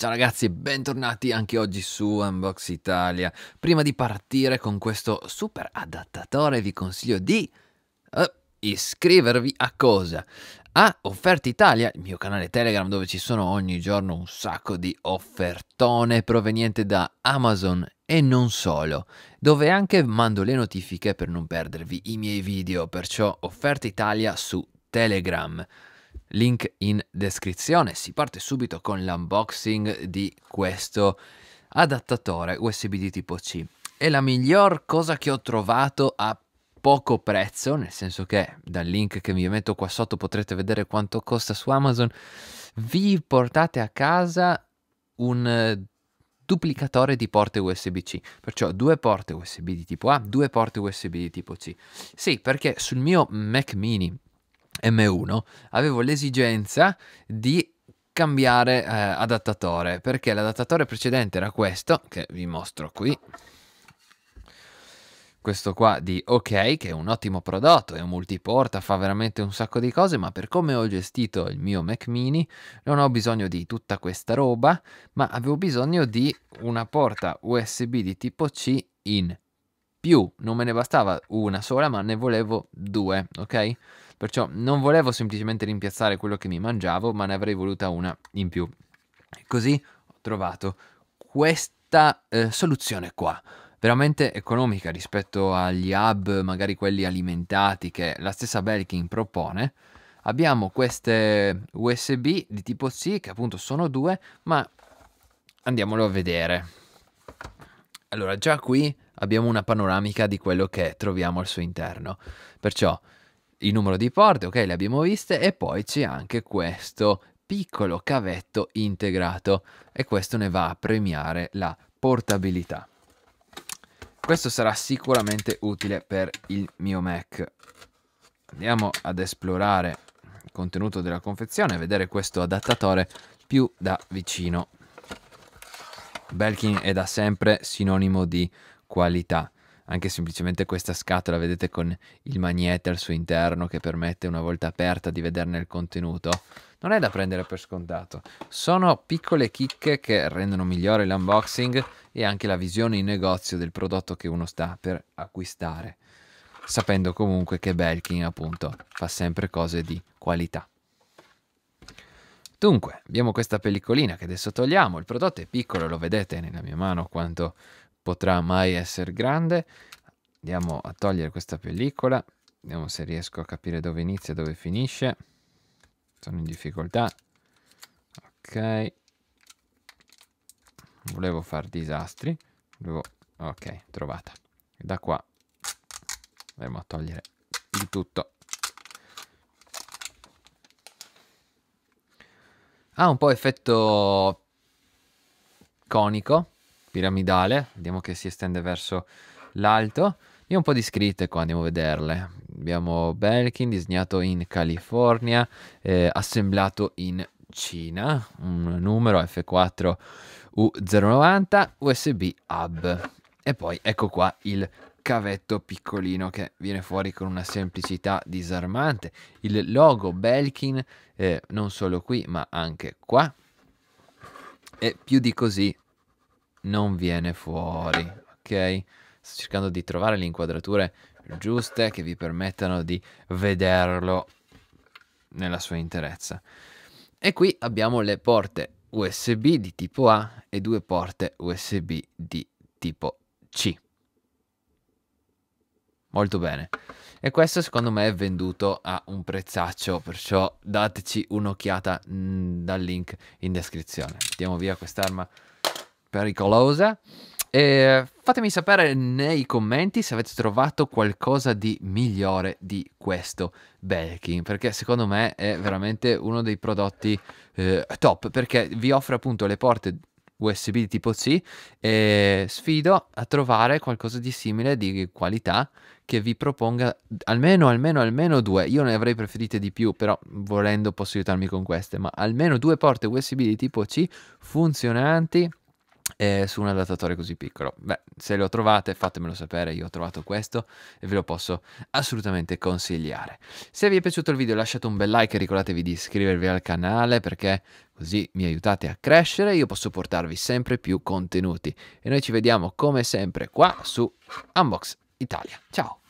Ciao ragazzi e bentornati anche oggi su Unbox Italia. Prima di partire con questo super adattatore vi consiglio di uh, iscrivervi a cosa? A Offerta Italia, il mio canale Telegram dove ci sono ogni giorno un sacco di offertone proveniente da Amazon e non solo, dove anche mando le notifiche per non perdervi i miei video, perciò Offerta Italia su Telegram link in descrizione. Si parte subito con l'unboxing di questo adattatore USB di tipo C. È la miglior cosa che ho trovato a poco prezzo, nel senso che dal link che vi metto qua sotto potrete vedere quanto costa su Amazon, vi portate a casa un eh, duplicatore di porte USB-C, perciò due porte USB di tipo A, due porte USB di tipo C. Sì, perché sul mio Mac mini M1 avevo l'esigenza di cambiare eh, adattatore perché l'adattatore precedente era questo che vi mostro qui questo qua di OK che è un ottimo prodotto è un multiporta fa veramente un sacco di cose ma per come ho gestito il mio Mac mini non ho bisogno di tutta questa roba ma avevo bisogno di una porta USB di tipo C in più non me ne bastava una sola, ma ne volevo due, ok? Perciò non volevo semplicemente rimpiazzare quello che mi mangiavo, ma ne avrei voluta una in più. Così ho trovato questa eh, soluzione qua veramente economica rispetto agli hub, magari quelli alimentati che la stessa Belkin propone. Abbiamo queste USB di tipo C che appunto sono due, ma andiamolo a vedere. Allora, già qui abbiamo una panoramica di quello che troviamo al suo interno. Perciò il numero di porte, ok, le abbiamo viste e poi c'è anche questo piccolo cavetto integrato e questo ne va a premiare la portabilità. Questo sarà sicuramente utile per il mio Mac. Andiamo ad esplorare il contenuto della confezione e vedere questo adattatore più da vicino. Belkin è da sempre sinonimo di qualità. Anche semplicemente questa scatola, vedete con il magnete al suo interno che permette una volta aperta di vederne il contenuto, non è da prendere per scontato. Sono piccole chicche che rendono migliore l'unboxing e anche la visione in negozio del prodotto che uno sta per acquistare, sapendo comunque che Belkin appunto fa sempre cose di qualità. Dunque, abbiamo questa pellicolina che adesso togliamo, il prodotto è piccolo, lo vedete nella mia mano quanto potrà mai essere grande. Andiamo a togliere questa pellicola, vediamo se riesco a capire dove inizia e dove finisce. Sono in difficoltà. Ok. Volevo far disastri. Volevo... Ok, trovata. Da qua andremo a togliere il tutto. Ha un po' effetto conico piramidale, vediamo che si estende verso l'alto. E un po' di scritte qua, andiamo a vederle. Abbiamo Belkin disegnato in California, eh, assemblato in Cina, un numero F4 U090 USB hub. E poi ecco qua il cavetto piccolino che viene fuori con una semplicità disarmante. Il logo Belkin eh, non solo qui ma anche qua. E più di così non viene fuori, ok? Sto cercando di trovare le inquadrature giuste che vi permettano di vederlo nella sua interezza. E qui abbiamo le porte USB di tipo A e due porte USB di tipo C. Molto bene. E questo secondo me è venduto a un prezzaccio, perciò dateci un'occhiata mm, dal link in descrizione. Mettiamo via quest'arma pericolosa. E fatemi sapere nei commenti se avete trovato qualcosa di migliore di questo Belkin, perché secondo me è veramente uno dei prodotti eh, top, perché vi offre appunto le porte USB di tipo C e sfido a trovare qualcosa di simile di qualità che vi proponga almeno almeno almeno due. Io ne avrei preferite di più, però volendo posso aiutarmi con queste, ma almeno due porte USB di tipo C funzionanti eh, su un adattatore così piccolo. Beh, se lo trovate fatemelo sapere, io ho trovato questo e ve lo posso assolutamente consigliare. Se vi è piaciuto il video lasciate un bel like e ricordatevi di iscrivervi al canale perché così mi aiutate a crescere e io posso portarvi sempre più contenuti. E noi ci vediamo come sempre qua su Unbox Italia. Ciao!